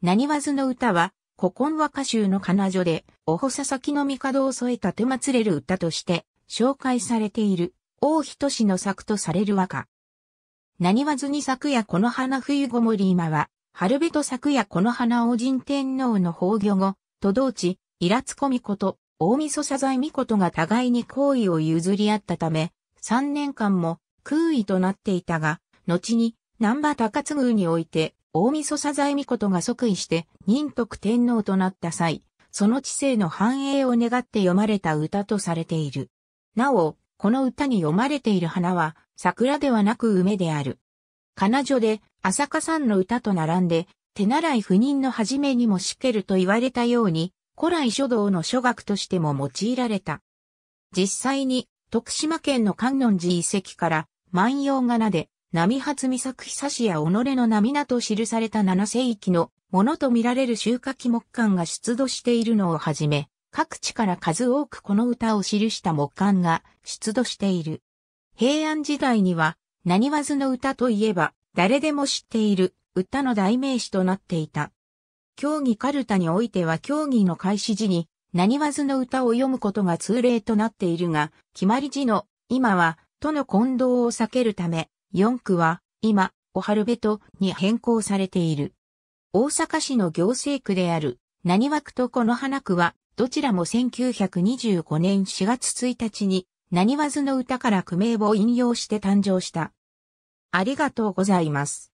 何わずの歌は、古今和歌集の彼女で、おほささきの帝を添えた手まつれる歌として、紹介されている、王人氏の作とされる和歌。何わずに昨夜この花冬ごもり今は、春べと昨夜この花王神天皇の崩御後、都道地、イラツコミこと、大晦サザイミことが互いに好意を譲り合ったため、三年間も空位となっていたが、後に、南波高津宮において、大晦日財ことが即位して仁徳天皇となった際、その知性の繁栄を願って読まれた歌とされている。なお、この歌に読まれている花は桜ではなく梅である。彼女で浅香さんの歌と並んで手習い不妊の始めにもしけると言われたように古来書道の書学としても用いられた。実際に徳島県の観音寺遺跡から万葉仮名で波初美作久しや己の涙と記された7世紀のものとみられる収穫木管が出土しているのをはじめ、各地から数多くこの歌を記した木管が出土している。平安時代には、何わずの歌といえば、誰でも知っている歌の代名詞となっていた。競技カルタにおいては競技の開始時に、何わずの歌を読むことが通例となっているが、決まり時の、今は、との混同を避けるため、4区は、今、小春部とに変更されている。大阪市の行政区である、何枠とこの花区は、どちらも1925年4月1日に、何和の歌から区名を引用して誕生した。ありがとうございます。